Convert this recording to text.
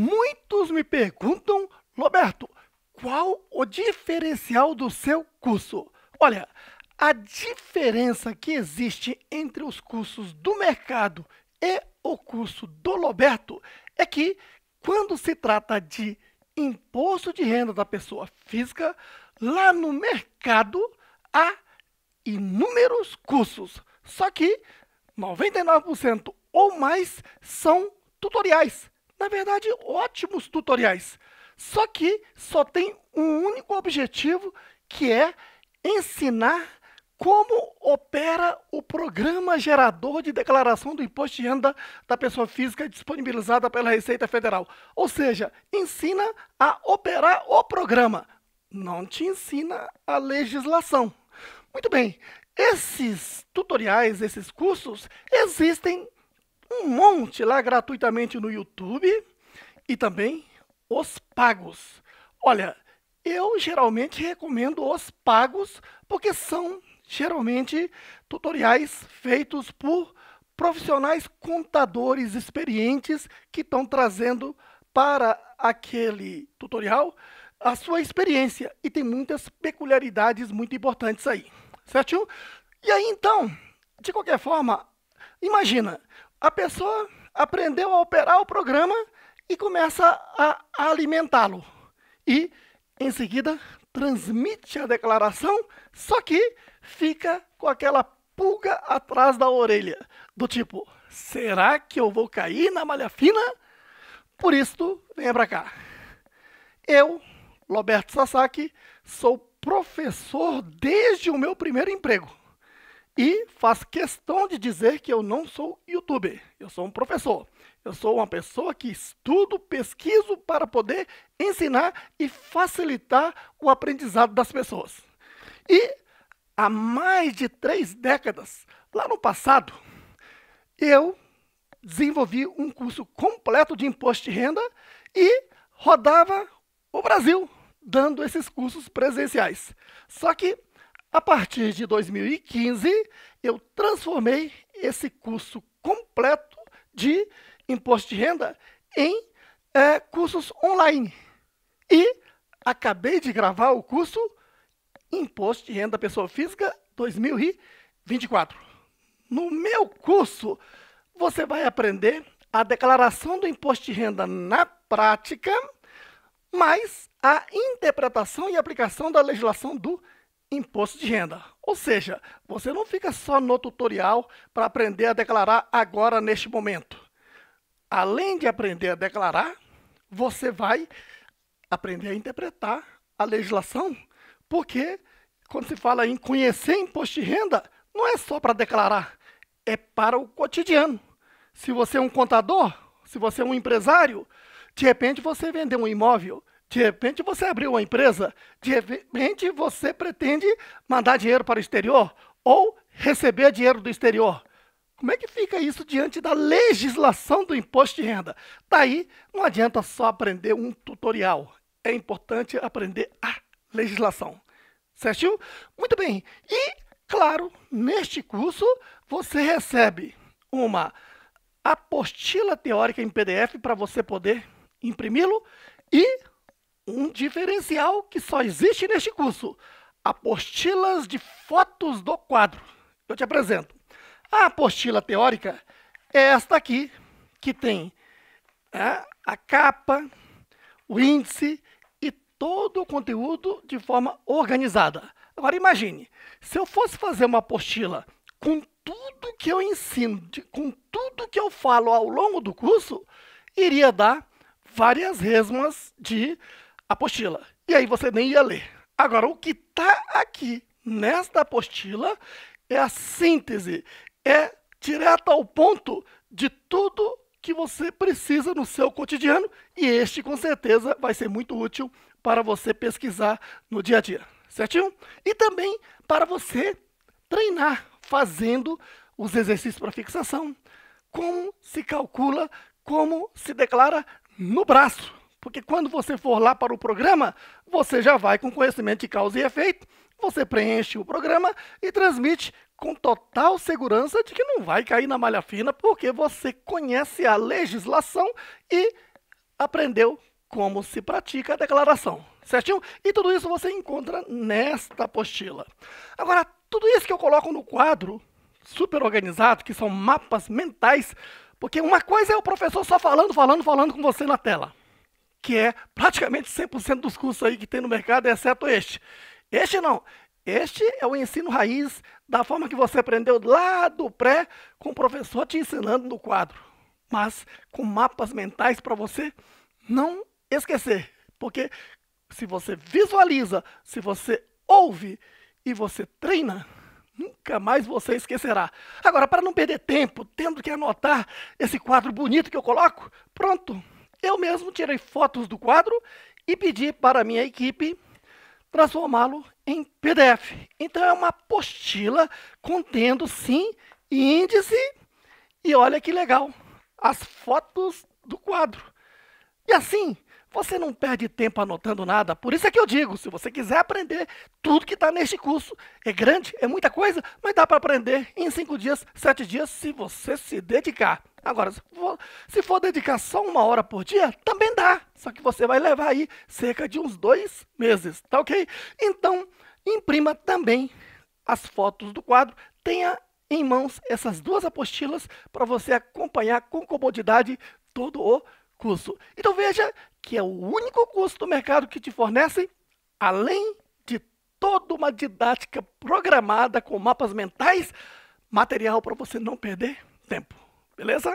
Muitos me perguntam, Roberto, qual o diferencial do seu curso? Olha, a diferença que existe entre os cursos do mercado e o curso do Roberto é que, quando se trata de imposto de renda da pessoa física, lá no mercado há inúmeros cursos, só que 99% ou mais são tutoriais na verdade, ótimos tutoriais. Só que só tem um único objetivo, que é ensinar como opera o programa gerador de declaração do imposto de renda da pessoa física disponibilizada pela Receita Federal. Ou seja, ensina a operar o programa, não te ensina a legislação. Muito bem, esses tutoriais, esses cursos existem um monte lá gratuitamente no YouTube e também os pagos. Olha, eu geralmente recomendo os pagos porque são geralmente tutoriais feitos por profissionais contadores experientes que estão trazendo para aquele tutorial a sua experiência e tem muitas peculiaridades muito importantes aí, certo? E aí então, de qualquer forma, imagina, a pessoa aprendeu a operar o programa e começa a alimentá-lo. E, em seguida, transmite a declaração, só que fica com aquela pulga atrás da orelha, do tipo, será que eu vou cair na malha fina? Por isso, venha para cá. Eu, Roberto Sasaki, sou professor desde o meu primeiro emprego. E faz questão de dizer que eu não sou youtuber, eu sou um professor. Eu sou uma pessoa que estudo, pesquiso para poder ensinar e facilitar o aprendizado das pessoas. E há mais de três décadas, lá no passado, eu desenvolvi um curso completo de imposto de renda e rodava o Brasil dando esses cursos presenciais. Só que a partir de 2015, eu transformei esse curso completo de imposto de renda em é, cursos online. E acabei de gravar o curso Imposto de Renda Pessoa Física 2024. No meu curso, você vai aprender a declaração do imposto de renda na prática, mais a interpretação e aplicação da legislação do imposto imposto de renda. Ou seja, você não fica só no tutorial para aprender a declarar agora neste momento. Além de aprender a declarar, você vai aprender a interpretar a legislação, porque quando se fala em conhecer imposto de renda, não é só para declarar, é para o cotidiano. Se você é um contador, se você é um empresário, de repente você vendeu um imóvel de repente você abriu uma empresa, de repente você pretende mandar dinheiro para o exterior ou receber dinheiro do exterior. Como é que fica isso diante da legislação do imposto de renda? Daí tá não adianta só aprender um tutorial. É importante aprender a legislação. certo Muito bem. E, claro, neste curso você recebe uma apostila teórica em PDF para você poder imprimi-lo e um diferencial que só existe neste curso: apostilas de fotos do quadro. Eu te apresento. A apostila teórica é esta aqui, que tem é, a capa, o índice e todo o conteúdo de forma organizada. Agora imagine, se eu fosse fazer uma apostila com tudo que eu ensino, de, com tudo que eu falo ao longo do curso, iria dar várias resmas de apostila. E aí você nem ia ler. Agora, o que está aqui nesta apostila é a síntese, é direto ao ponto de tudo que você precisa no seu cotidiano e este com certeza vai ser muito útil para você pesquisar no dia a dia, certinho? E também para você treinar fazendo os exercícios para fixação, como se calcula, como se declara no braço. Porque quando você for lá para o programa, você já vai com conhecimento de causa e efeito, você preenche o programa e transmite com total segurança de que não vai cair na malha fina, porque você conhece a legislação e aprendeu como se pratica a declaração. Certinho? E tudo isso você encontra nesta apostila. Agora, tudo isso que eu coloco no quadro super organizado, que são mapas mentais, porque uma coisa é o professor só falando, falando, falando com você na tela que é praticamente 100% dos cursos aí que tem no mercado, exceto este. Este não. Este é o ensino raiz da forma que você aprendeu lá do pré, com o professor te ensinando no quadro, mas com mapas mentais para você não esquecer. Porque se você visualiza, se você ouve e você treina, nunca mais você esquecerá. Agora, para não perder tempo, tendo que anotar esse quadro bonito que eu coloco, pronto. Eu mesmo tirei fotos do quadro e pedi para minha equipe transformá-lo em PDF. Então é uma apostila contendo sim índice e olha que legal, as fotos do quadro. E assim, você não perde tempo anotando nada. Por isso é que eu digo, se você quiser aprender tudo que está neste curso, é grande, é muita coisa, mas dá para aprender em 5 dias, 7 dias, se você se dedicar. Agora, se for, se for dedicar só uma hora por dia, também dá. Só que você vai levar aí cerca de uns dois meses, tá ok? Então, imprima também as fotos do quadro, tenha em mãos essas duas apostilas para você acompanhar com comodidade todo o curso. Então veja que é o único curso do mercado que te fornece, além de toda uma didática programada com mapas mentais, material para você não perder tempo. Beleza?